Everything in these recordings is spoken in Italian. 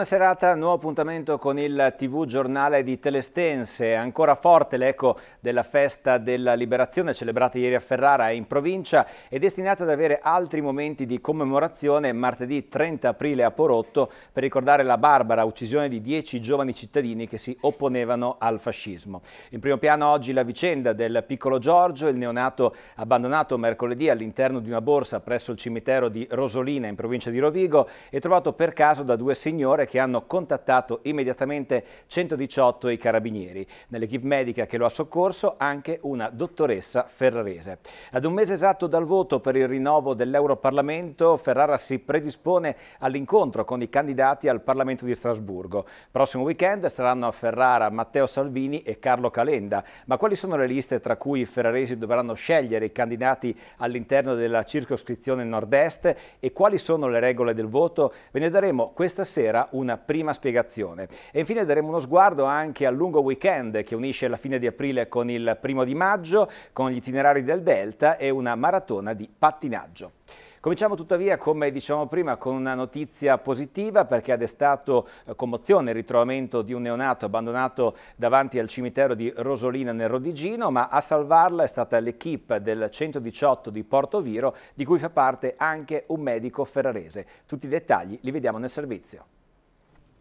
Buona serata, nuovo appuntamento con il TV giornale di Telestense. Ancora forte l'eco della festa della liberazione celebrata ieri a Ferrara e in provincia e destinata ad avere altri momenti di commemorazione martedì 30 aprile a Porotto per ricordare la barbara uccisione di dieci giovani cittadini che si opponevano al fascismo. In primo piano oggi la vicenda del piccolo Giorgio, il neonato abbandonato mercoledì all'interno di una borsa presso il cimitero di Rosolina in provincia di Rovigo e trovato per caso da due signore che hanno contattato immediatamente 118 i carabinieri. Nell'equipe medica che lo ha soccorso anche una dottoressa ferrarese. Ad un mese esatto dal voto per il rinnovo dell'Europarlamento, Ferrara si predispone all'incontro con i candidati al Parlamento di Strasburgo. Prossimo weekend saranno a Ferrara Matteo Salvini e Carlo Calenda. Ma quali sono le liste tra cui i ferraresi dovranno scegliere i candidati all'interno della circoscrizione nord-est e quali sono le regole del voto? Ve ne daremo questa sera un una prima spiegazione. E infine daremo uno sguardo anche al lungo weekend che unisce la fine di aprile con il primo di maggio, con gli itinerari del Delta e una maratona di pattinaggio. Cominciamo tuttavia, come dicevamo prima, con una notizia positiva perché ha destato eh, commozione il ritrovamento di un neonato abbandonato davanti al cimitero di Rosolina nel Rodigino, ma a salvarla è stata l'equipe del 118 di Porto Viro, di cui fa parte anche un medico ferrarese. Tutti i dettagli li vediamo nel servizio.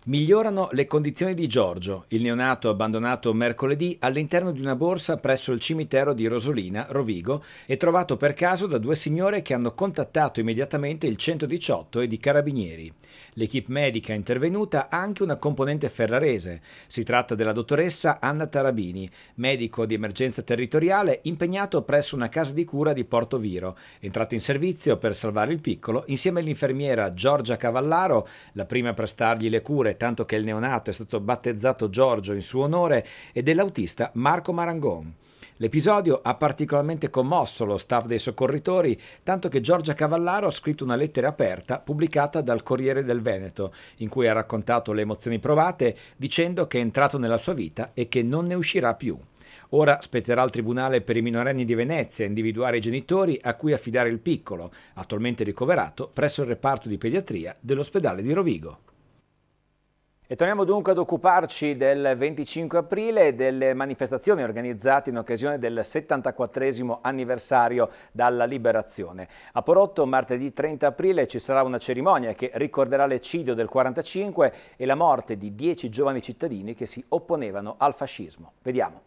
Migliorano le condizioni di Giorgio, il neonato abbandonato mercoledì all'interno di una borsa presso il cimitero di Rosolina, Rovigo, e trovato per caso da due signore che hanno contattato immediatamente il 118 ed i carabinieri. L'equipe medica intervenuta ha anche una componente ferrarese. Si tratta della dottoressa Anna Tarabini, medico di emergenza territoriale impegnato presso una casa di cura di Porto Viro, entrata in servizio per salvare il piccolo insieme all'infermiera Giorgia Cavallaro, la prima a prestargli le cure tanto che il neonato è stato battezzato Giorgio in suo onore, e dell'autista Marco Marangon. L'episodio ha particolarmente commosso lo staff dei soccorritori, tanto che Giorgia Cavallaro ha scritto una lettera aperta pubblicata dal Corriere del Veneto, in cui ha raccontato le emozioni provate, dicendo che è entrato nella sua vita e che non ne uscirà più. Ora spetterà al Tribunale per i minorenni di Venezia individuare i genitori a cui affidare il piccolo, attualmente ricoverato presso il reparto di pediatria dell'ospedale di Rovigo. E torniamo dunque ad occuparci del 25 aprile e delle manifestazioni organizzate in occasione del 74 anniversario dalla liberazione. A Porotto martedì 30 aprile ci sarà una cerimonia che ricorderà l'eccidio del 45 e la morte di 10 giovani cittadini che si opponevano al fascismo. Vediamo.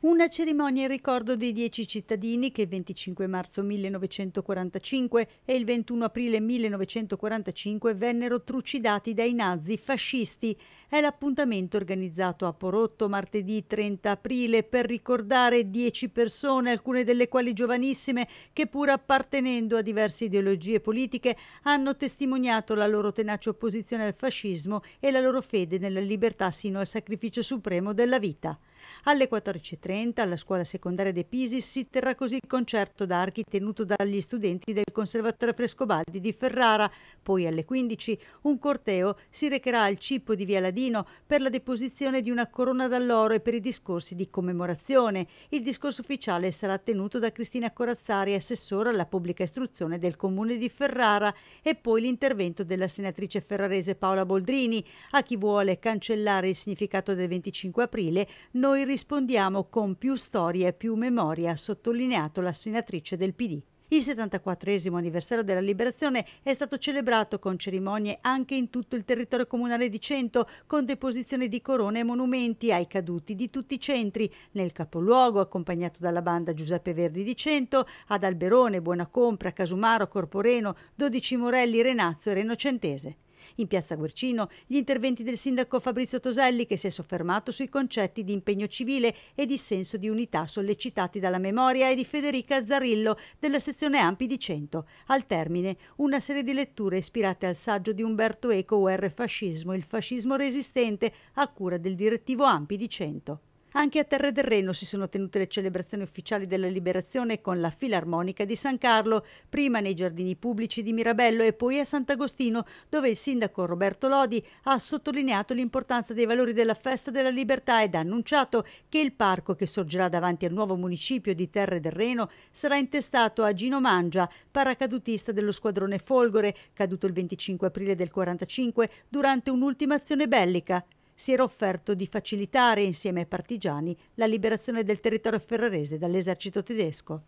Una cerimonia in ricordo dei dieci cittadini che il 25 marzo 1945 e il 21 aprile 1945 vennero trucidati dai nazi fascisti. È l'appuntamento organizzato a Porotto martedì 30 aprile per ricordare dieci persone, alcune delle quali giovanissime, che pur appartenendo a diverse ideologie politiche hanno testimoniato la loro tenace opposizione al fascismo e la loro fede nella libertà sino al sacrificio supremo della vita. Alle 14.30 alla scuola secondaria De Pisi si terrà così il concerto d'archi tenuto dagli studenti del Conservatorio Frescobaldi di Ferrara. Poi alle 15 un corteo si recherà al Cippo di Via Ladino per la deposizione di una corona d'alloro e per i discorsi di commemorazione. Il discorso ufficiale sarà tenuto da Cristina Corazzari, assessora alla pubblica istruzione del Comune di Ferrara e poi l'intervento della senatrice ferrarese Paola Boldrini. A chi vuole cancellare il significato del 25 aprile, noi noi rispondiamo con più storia e più memoria, ha sottolineato la senatrice del PD. Il 74 anniversario della liberazione è stato celebrato con cerimonie anche in tutto il territorio comunale di Cento, con deposizione di corone e monumenti ai caduti di tutti i centri, nel capoluogo accompagnato dalla banda Giuseppe Verdi di Cento, ad Alberone, Buona Compra, Casumaro, Corporeno, 12 Morelli, Renazzo e Renocentese. In piazza Guercino gli interventi del sindaco Fabrizio Toselli che si è soffermato sui concetti di impegno civile e di senso di unità sollecitati dalla memoria e di Federica Azzarillo della sezione Ampi di Cento. Al termine una serie di letture ispirate al saggio di Umberto Eco UR Fascismo, il fascismo resistente a cura del direttivo Ampi di Cento. Anche a Terre del Reno si sono tenute le celebrazioni ufficiali della liberazione con la Filarmonica di San Carlo, prima nei giardini pubblici di Mirabello e poi a Sant'Agostino, dove il sindaco Roberto Lodi ha sottolineato l'importanza dei valori della festa della libertà ed ha annunciato che il parco che sorgerà davanti al nuovo municipio di Terre del Reno sarà intestato a Gino Mangia, paracadutista dello squadrone Folgore, caduto il 25 aprile del 1945 durante un'ultima azione bellica si era offerto di facilitare insieme ai partigiani la liberazione del territorio ferrarese dall'esercito tedesco.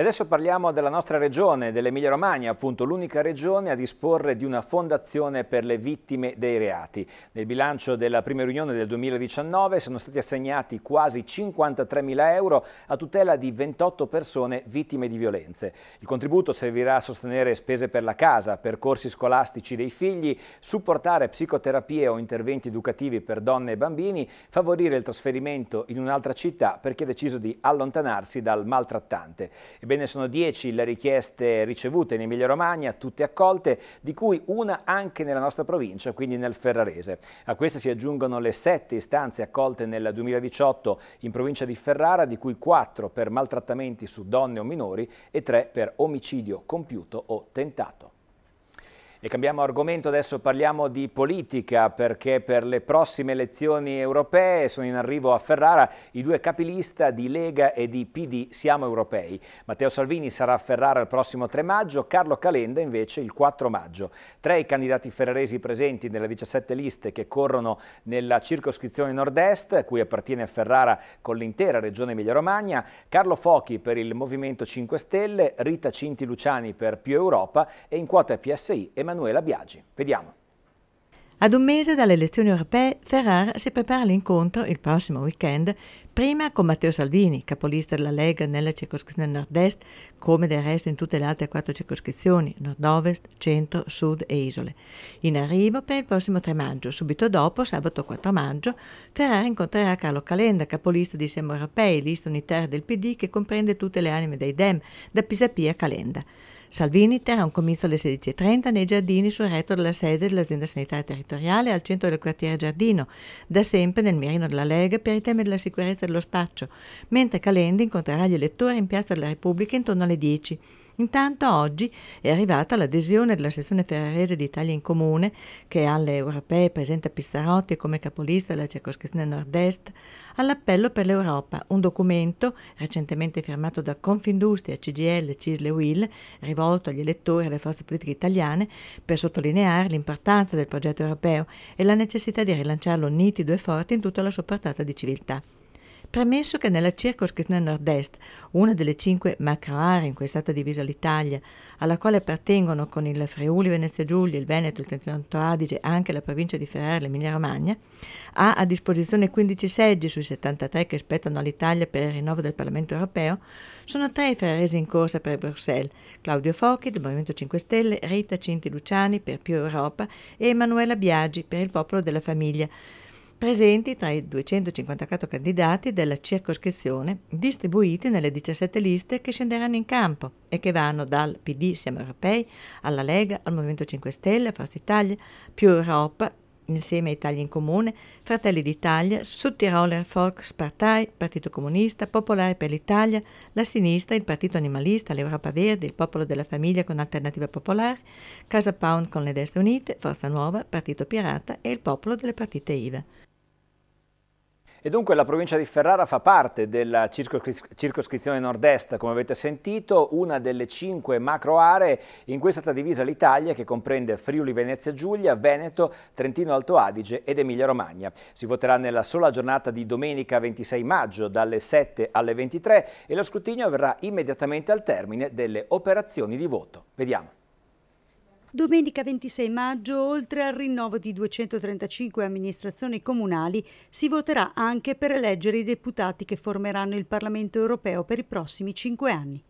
E adesso parliamo della nostra regione, dell'Emilia Romagna, appunto l'unica regione a disporre di una fondazione per le vittime dei reati. Nel bilancio della prima riunione del 2019 sono stati assegnati quasi 53 mila euro a tutela di 28 persone vittime di violenze. Il contributo servirà a sostenere spese per la casa, percorsi scolastici dei figli, supportare psicoterapie o interventi educativi per donne e bambini, favorire il trasferimento in un'altra città per chi ha deciso di allontanarsi dal maltrattante. Ebbene sono 10 le richieste ricevute in Emilia Romagna, tutte accolte, di cui una anche nella nostra provincia, quindi nel Ferrarese. A queste si aggiungono le 7 istanze accolte nel 2018 in provincia di Ferrara, di cui 4 per maltrattamenti su donne o minori e 3 per omicidio compiuto o tentato. E cambiamo argomento, adesso parliamo di politica perché per le prossime elezioni europee sono in arrivo a Ferrara i due capilista di Lega e di PD Siamo Europei. Matteo Salvini sarà a Ferrara il prossimo 3 maggio, Carlo Calenda invece il 4 maggio. Tre i candidati ferraresi presenti nelle 17 liste che corrono nella circoscrizione nord-est, a cui appartiene Ferrara con l'intera regione Emilia-Romagna, Carlo Fochi per il Movimento 5 Stelle, Rita Cinti Luciani per Più Europa e in quota PSI e Emanuela Biagi. Vediamo. Ad un mese dalle elezioni europee, Ferrar si prepara all'incontro il prossimo weekend, prima con Matteo Salvini, capolista della Lega nella circoscrizione nord-est, come del resto in tutte le altre quattro circoscrizioni, nord-ovest, centro, sud e isole. In arrivo per il prossimo 3 maggio, subito dopo, sabato 4 maggio, Ferrar incontrerà Carlo Calenda, capolista di Siamo Europei, lista unitaria del PD che comprende tutte le anime dei Dem, da Pisapia a Calenda. Salvini terrà un comizio alle 16.30 nei giardini sul retto della sede dell'azienda sanitaria territoriale al centro del quartiere Giardino, da sempre nel mirino della Lega per i temi della sicurezza e dello spaccio, mentre Calendi incontrerà gli elettori in Piazza della Repubblica intorno alle 10.00. Intanto oggi è arrivata l'adesione della sezione ferrarese d'Italia in Comune, che alle europee presenta Pizzarotti come capolista della circoscrizione nord-est, all'appello per l'Europa, un documento recentemente firmato da Confindustria, CGL, Cisle e UIL, rivolto agli elettori e alle forze politiche italiane per sottolineare l'importanza del progetto europeo e la necessità di rilanciarlo nitido e forte in tutta la sua portata di civiltà. Premesso che nella circoscrizione nord-est, una delle cinque macro aree in cui è stata divisa l'Italia, alla quale appartengono con il Friuli Venezia Giulia, il Veneto, il trentino Adige e anche la provincia di Ferrara e l'Emilia-Romagna, ha a disposizione 15 seggi sui 73 che spettano all'Italia per il rinnovo del Parlamento europeo, sono tre i ferraresi in corsa per Bruxelles, Claudio Focchi del Movimento 5 Stelle, Rita Cinti Luciani per Più Europa e Emanuela Biagi per il Popolo della Famiglia, presenti tra i 254 candidati della circoscrizione distribuiti nelle 17 liste che scenderanno in campo e che vanno dal PD Siamo Europei alla Lega, al Movimento 5 Stelle, a Forza Italia, Più Europa, Insieme a Italia in Comune, Fratelli d'Italia, Sudtiroler Volkspartei, Partito Comunista, Popolare per l'Italia, la Sinistra, il Partito Animalista, l'Europa Verde, il Popolo della Famiglia con Alternativa Popolare, Casa Pound con le Destre Unite, Forza Nuova, Partito Pirata e il Popolo delle Partite IVA. E dunque la provincia di Ferrara fa parte della circoscrizione nord-est, come avete sentito, una delle cinque macro aree in cui è stata divisa l'Italia che comprende Friuli Venezia Giulia, Veneto, Trentino Alto Adige ed Emilia Romagna. Si voterà nella sola giornata di domenica 26 maggio dalle 7 alle 23 e lo scrutinio avverrà immediatamente al termine delle operazioni di voto. Vediamo. Domenica 26 maggio, oltre al rinnovo di 235 amministrazioni comunali, si voterà anche per eleggere i deputati che formeranno il Parlamento europeo per i prossimi cinque anni.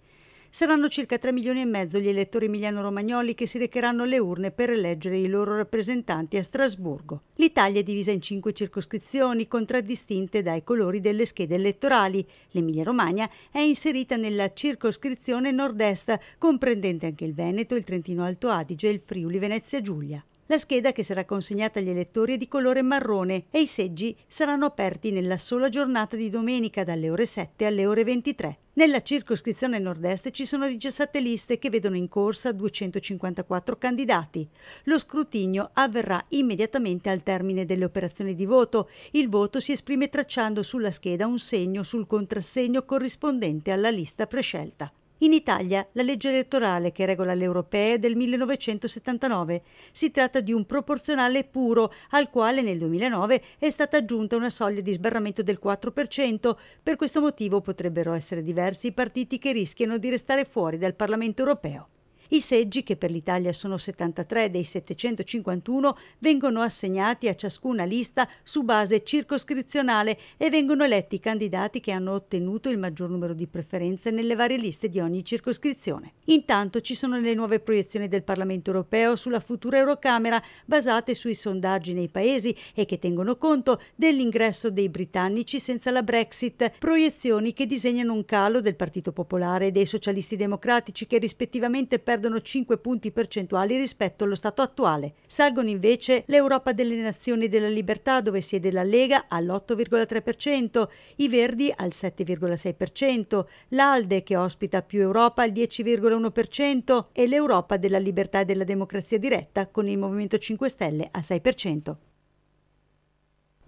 Saranno circa 3 milioni e mezzo gli elettori emiliano-romagnoli che si recheranno alle urne per eleggere i loro rappresentanti a Strasburgo. L'Italia è divisa in cinque circoscrizioni contraddistinte dai colori delle schede elettorali. L'Emilia-Romagna è inserita nella circoscrizione nord-est, comprendente anche il Veneto, il Trentino-Alto Adige e il Friuli-Venezia Giulia. La scheda che sarà consegnata agli elettori è di colore marrone e i seggi saranno aperti nella sola giornata di domenica dalle ore 7 alle ore 23. Nella circoscrizione nord-est ci sono 17 liste che vedono in corsa 254 candidati. Lo scrutinio avverrà immediatamente al termine delle operazioni di voto. Il voto si esprime tracciando sulla scheda un segno sul contrassegno corrispondente alla lista prescelta. In Italia la legge elettorale che regola le europee è del 1979. Si tratta di un proporzionale puro al quale nel 2009 è stata aggiunta una soglia di sbarramento del 4%. Per questo motivo potrebbero essere diversi i partiti che rischiano di restare fuori dal Parlamento europeo. I seggi, che per l'Italia sono 73 dei 751, vengono assegnati a ciascuna lista su base circoscrizionale e vengono eletti i candidati che hanno ottenuto il maggior numero di preferenze nelle varie liste di ogni circoscrizione. Intanto ci sono le nuove proiezioni del Parlamento europeo sulla futura Eurocamera basate sui sondaggi nei paesi e che tengono conto dell'ingresso dei britannici senza la Brexit, proiezioni che disegnano un calo del Partito Popolare e dei socialisti democratici che rispettivamente perdono perdono 5 punti percentuali rispetto allo stato attuale. Salgono invece l'Europa delle Nazioni della Libertà, dove siede la Lega, all'8,3%, i Verdi al 7,6%, l'Alde, che ospita più Europa, al 10,1% e l'Europa della Libertà e della Democrazia Diretta, con il Movimento 5 Stelle, al 6%.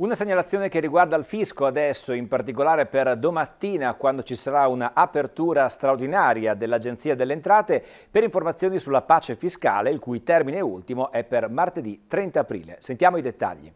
Una segnalazione che riguarda il fisco adesso, in particolare per domattina quando ci sarà una apertura straordinaria dell'Agenzia delle Entrate per informazioni sulla pace fiscale, il cui termine ultimo è per martedì 30 aprile. Sentiamo i dettagli.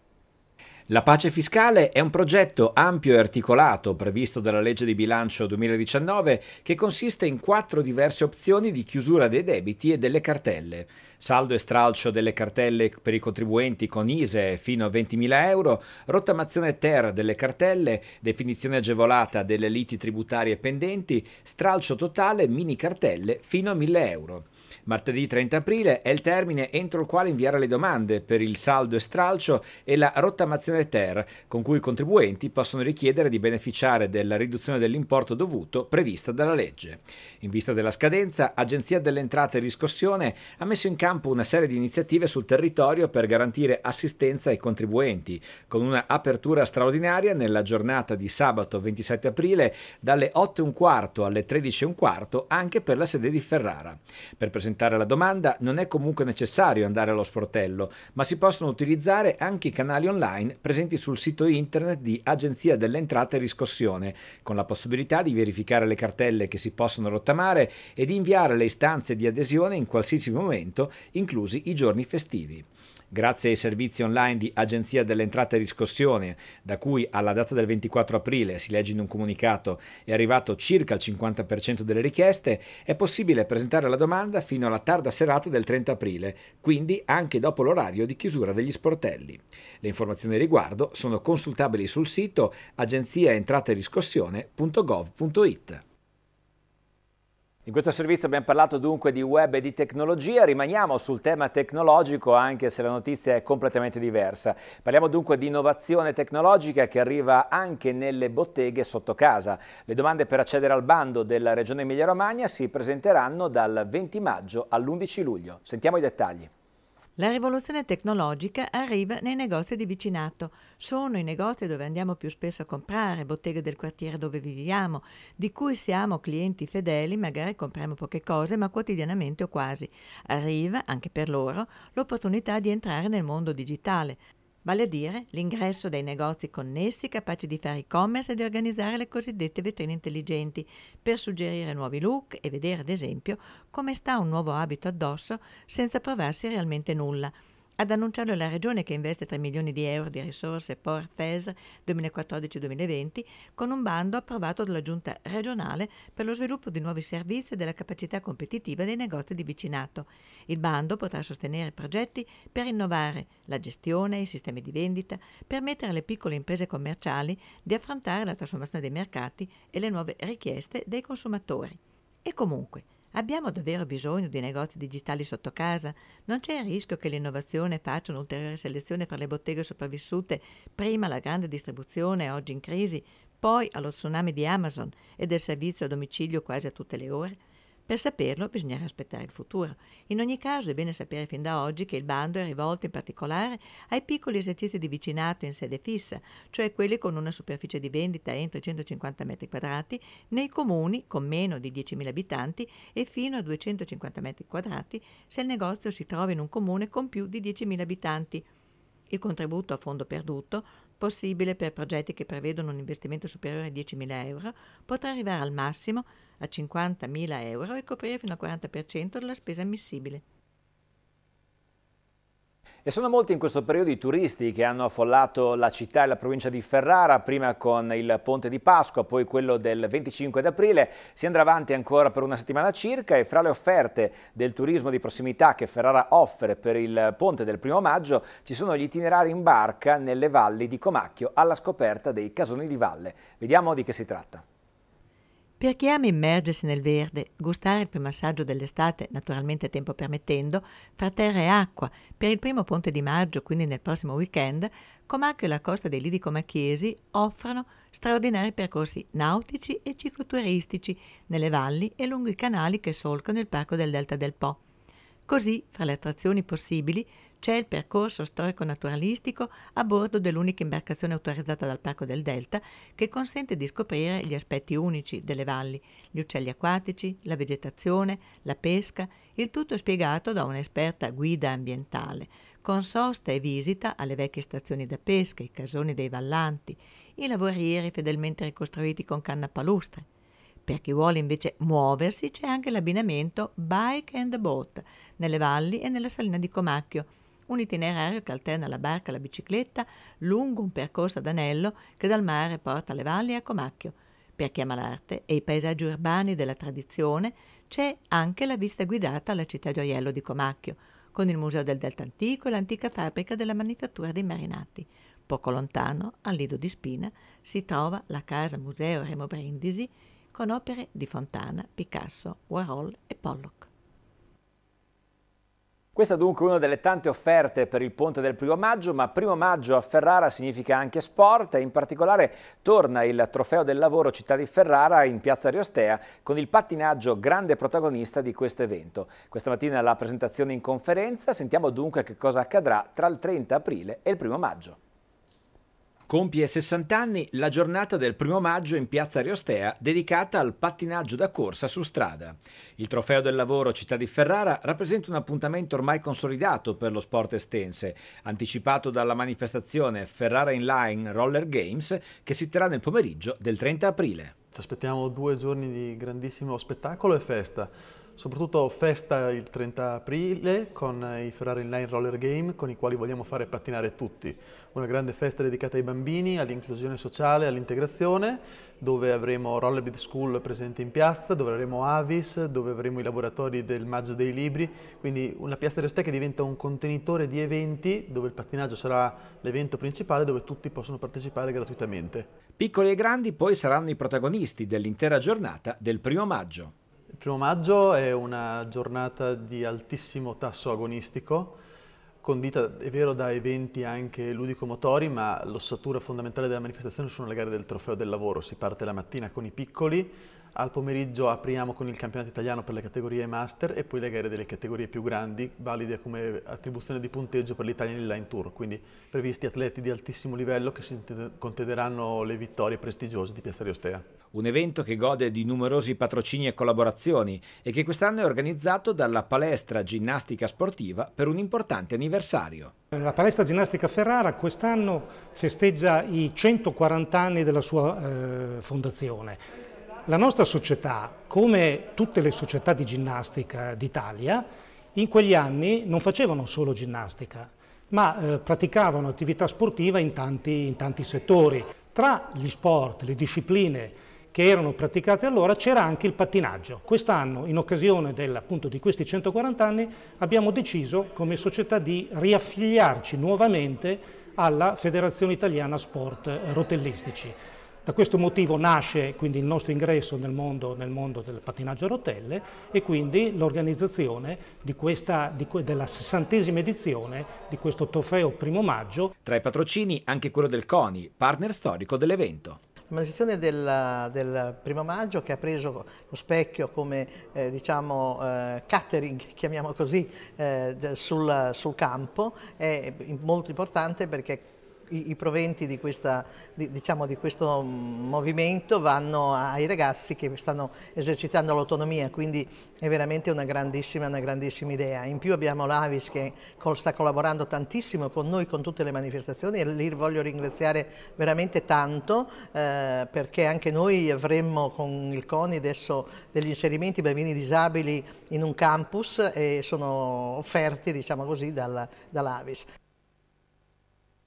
La pace fiscale è un progetto ampio e articolato previsto dalla legge di bilancio 2019 che consiste in quattro diverse opzioni di chiusura dei debiti e delle cartelle. Saldo e stralcio delle cartelle per i contribuenti con ISE fino a 20.000 euro, rottamazione ter delle cartelle, definizione agevolata delle liti tributarie pendenti, stralcio totale mini cartelle fino a 1.000 euro. Martedì 30 aprile è il termine entro il quale inviare le domande per il saldo e stralcio e la rottamazione ter, con cui i contribuenti possono richiedere di beneficiare della riduzione dell'importo dovuto prevista dalla legge. In vista della scadenza, Agenzia delle Entrate e Riscossione ha messo in campo una serie di iniziative sul territorio per garantire assistenza ai contribuenti, con una apertura straordinaria nella giornata di sabato 27 aprile dalle 8.15 alle 13.15 anche per la sede di Ferrara. Per presentare presentare la domanda non è comunque necessario andare allo sportello, ma si possono utilizzare anche i canali online presenti sul sito internet di Agenzia delle Entrate e Riscossione, con la possibilità di verificare le cartelle che si possono rottamare e di inviare le istanze di adesione in qualsiasi momento, inclusi i giorni festivi grazie ai servizi online di Agenzia delle Entrate e Riscossione, da cui alla data del 24 aprile, si legge in un comunicato, è arrivato circa il 50% delle richieste, è possibile presentare la domanda fino alla tarda serata del 30 aprile, quindi anche dopo l'orario di chiusura degli sportelli. Le informazioni a riguardo sono consultabili sul sito agenziaentrateriscossione.gov.it. In questo servizio abbiamo parlato dunque di web e di tecnologia, rimaniamo sul tema tecnologico anche se la notizia è completamente diversa. Parliamo dunque di innovazione tecnologica che arriva anche nelle botteghe sotto casa. Le domande per accedere al bando della Regione Emilia Romagna si presenteranno dal 20 maggio all'11 luglio. Sentiamo i dettagli. La rivoluzione tecnologica arriva nei negozi di vicinato. Sono i negozi dove andiamo più spesso a comprare, botteghe del quartiere dove viviamo, di cui siamo clienti fedeli, magari compriamo poche cose, ma quotidianamente o quasi. Arriva, anche per loro, l'opportunità di entrare nel mondo digitale, vale a dire l'ingresso dei negozi connessi capaci di fare e-commerce e di organizzare le cosiddette vetrine intelligenti per suggerire nuovi look e vedere ad esempio come sta un nuovo abito addosso senza provarsi realmente nulla ad annunciarlo è la Regione che investe 3 milioni di euro di risorse per FES 2014-2020 con un bando approvato dalla Giunta regionale per lo sviluppo di nuovi servizi e della capacità competitiva dei negozi di vicinato. Il bando potrà sostenere progetti per innovare la gestione, i sistemi di vendita, permettere alle piccole imprese commerciali di affrontare la trasformazione dei mercati e le nuove richieste dei consumatori. E comunque, Abbiamo davvero bisogno di negozi digitali sotto casa? Non c'è il rischio che l'innovazione faccia un'ulteriore selezione fra le botteghe sopravvissute, prima la grande distribuzione oggi in crisi, poi allo tsunami di Amazon e del servizio a domicilio quasi a tutte le ore? Per saperlo bisognerà aspettare il futuro. In ogni caso è bene sapere fin da oggi che il bando è rivolto in particolare ai piccoli esercizi di vicinato in sede fissa, cioè quelli con una superficie di vendita entro i 150 m2 nei comuni con meno di 10.000 abitanti e fino a 250 m2 se il negozio si trova in un comune con più di 10.000 abitanti. Il contributo a fondo perduto possibile per progetti che prevedono un investimento superiore a 10.000 euro, potrà arrivare al massimo a 50.000 euro e coprire fino al 40% della spesa ammissibile. E sono molti in questo periodo i turisti che hanno affollato la città e la provincia di Ferrara, prima con il ponte di Pasqua, poi quello del 25 d'aprile. Si andrà avanti ancora per una settimana circa e fra le offerte del turismo di prossimità che Ferrara offre per il ponte del primo maggio ci sono gli itinerari in barca nelle valli di Comacchio alla scoperta dei casoni di valle. Vediamo di che si tratta. Per chi ama immergersi nel verde, gustare il primo assaggio dell'estate, naturalmente tempo permettendo, fra terra e acqua, per il primo ponte di maggio, quindi nel prossimo weekend, Comacchio e la costa dei Lidi Comacchiesi offrono straordinari percorsi nautici e cicloturistici nelle valli e lungo i canali che solcano il parco del Delta del Po. Così, fra le attrazioni possibili, c'è il percorso storico-naturalistico a bordo dell'unica imbarcazione autorizzata dal Parco del Delta che consente di scoprire gli aspetti unici delle valli, gli uccelli acquatici, la vegetazione, la pesca, il tutto spiegato da un'esperta guida ambientale, con sosta e visita alle vecchie stazioni da pesca, i casoni dei vallanti, i lavorieri fedelmente ricostruiti con canna palustre. Per chi vuole invece muoversi c'è anche l'abbinamento Bike and Boat nelle valli e nella salina di Comacchio, un itinerario che alterna la barca e la bicicletta lungo un percorso ad anello che dal mare porta alle valli e a Comacchio. Per chi ama l'arte e i paesaggi urbani della tradizione c'è anche la vista guidata alla città gioiello di Comacchio, con il Museo del Delta Antico e l'antica fabbrica della manifattura dei Marinati. Poco lontano, al Lido di Spina, si trova la Casa Museo Remo Brindisi con opere di Fontana, Picasso, Warhol e Pollock. Questa è dunque una delle tante offerte per il ponte del primo maggio, ma primo maggio a Ferrara significa anche sport e in particolare torna il trofeo del lavoro Città di Ferrara in piazza Riostea con il pattinaggio grande protagonista di questo evento. Questa mattina la presentazione in conferenza, sentiamo dunque che cosa accadrà tra il 30 aprile e il primo maggio. Compie 60 anni la giornata del 1 maggio in piazza Riostea dedicata al pattinaggio da corsa su strada. Il trofeo del lavoro Città di Ferrara rappresenta un appuntamento ormai consolidato per lo sport estense, anticipato dalla manifestazione Ferrara Inline Roller Games che si terrà nel pomeriggio del 30 aprile. Ci aspettiamo due giorni di grandissimo spettacolo e festa. Soprattutto festa il 30 aprile con i Ferrari Inline Roller Game con i quali vogliamo fare pattinare tutti. Una grande festa dedicata ai bambini, all'inclusione sociale, all'integrazione, dove avremo Rollerblade School presente in piazza, dove avremo Avis, dove avremo i laboratori del Maggio dei Libri, quindi una piazza di Rostè che diventa un contenitore di eventi dove il pattinaggio sarà l'evento principale dove tutti possono partecipare gratuitamente. Piccoli e grandi poi saranno i protagonisti dell'intera giornata del primo maggio. Il primo maggio è una giornata di altissimo tasso agonistico, condita, è vero, da eventi anche ludico-motori, ma l'ossatura fondamentale della manifestazione sono le gare del trofeo del lavoro. Si parte la mattina con i piccoli, al pomeriggio apriamo con il campionato italiano per le categorie master e poi le gare delle categorie più grandi, valide come attribuzione di punteggio per l'Italia in Tour, quindi previsti atleti di altissimo livello che si contenderanno le vittorie prestigiose di Piazza Riostea. Un evento che gode di numerosi patrocini e collaborazioni e che quest'anno è organizzato dalla Palestra Ginnastica Sportiva per un importante anniversario. La Palestra Ginnastica Ferrara quest'anno festeggia i 140 anni della sua eh, fondazione la nostra società, come tutte le società di ginnastica d'Italia, in quegli anni non facevano solo ginnastica, ma eh, praticavano attività sportiva in tanti, in tanti settori. Tra gli sport, le discipline che erano praticate allora c'era anche il pattinaggio. Quest'anno, in occasione del, appunto, di questi 140 anni, abbiamo deciso come società di riaffiliarci nuovamente alla Federazione Italiana Sport eh, Rotellistici. Da questo motivo nasce quindi il nostro ingresso nel mondo, nel mondo del pattinaggio a rotelle e quindi l'organizzazione della sessantesima edizione di questo trofeo primo maggio. Tra i patrocini anche quello del CONI, partner storico dell'evento. La manifestazione del, del, primo maggio che ha preso lo specchio come eh, diciamo, eh, catering, chiamiamo così, eh, sul, sul campo è molto importante perché i, i proventi di, questa, di, diciamo, di, questo movimento vanno ai ragazzi che stanno esercitando l'autonomia, quindi è veramente una grandissima, una grandissima, idea. In più abbiamo l'Avis che sta collaborando tantissimo con noi, con tutte le manifestazioni e lì voglio ringraziare veramente tanto eh, perché anche noi avremmo con il CONI adesso degli inserimenti bambini disabili in un campus e sono offerti diciamo così dall'Avis. Dall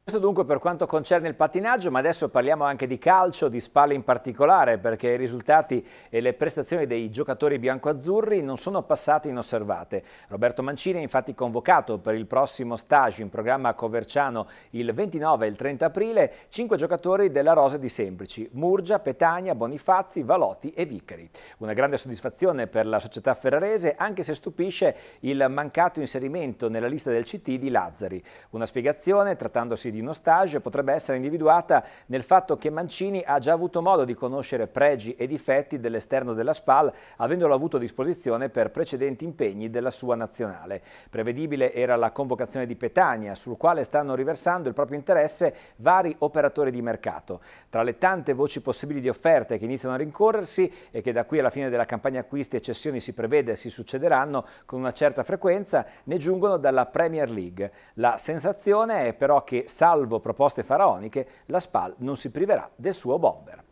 questo dunque per quanto concerne il pattinaggio, ma adesso parliamo anche di calcio, di spalle in particolare, perché i risultati e le prestazioni dei giocatori bianco-azzurri non sono passate inosservate. Roberto Mancini è infatti convocato per il prossimo stage in programma a Coverciano il 29 e il 30 aprile, cinque giocatori della Rosa di Semplici, Murgia, Petagna, Bonifazzi, Valotti e Vicari. Una grande soddisfazione per la società ferrarese, anche se stupisce il mancato inserimento nella lista del CT di Lazzari. Una spiegazione, trattandosi di di uno stage potrebbe essere individuata nel fatto che Mancini ha già avuto modo di conoscere pregi e difetti dell'esterno della SPAL, avendolo avuto a disposizione per precedenti impegni della sua nazionale. Prevedibile era la convocazione di Petania, sul quale stanno riversando il proprio interesse vari operatori di mercato. Tra le tante voci possibili di offerte che iniziano a rincorrersi e che da qui alla fine della campagna acquisti e cessioni si prevede si succederanno con una certa frequenza, ne giungono dalla Premier League. La sensazione è però che Sara salvo proposte faraoniche, la SPAL non si priverà del suo bomber.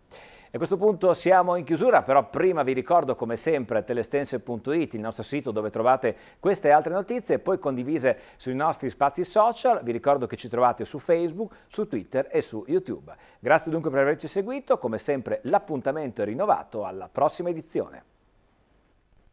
E a questo punto siamo in chiusura, però prima vi ricordo come sempre telestense.it, il nostro sito dove trovate queste e altre notizie, poi condivise sui nostri spazi social, vi ricordo che ci trovate su Facebook, su Twitter e su YouTube. Grazie dunque per averci seguito, come sempre l'appuntamento è rinnovato alla prossima edizione.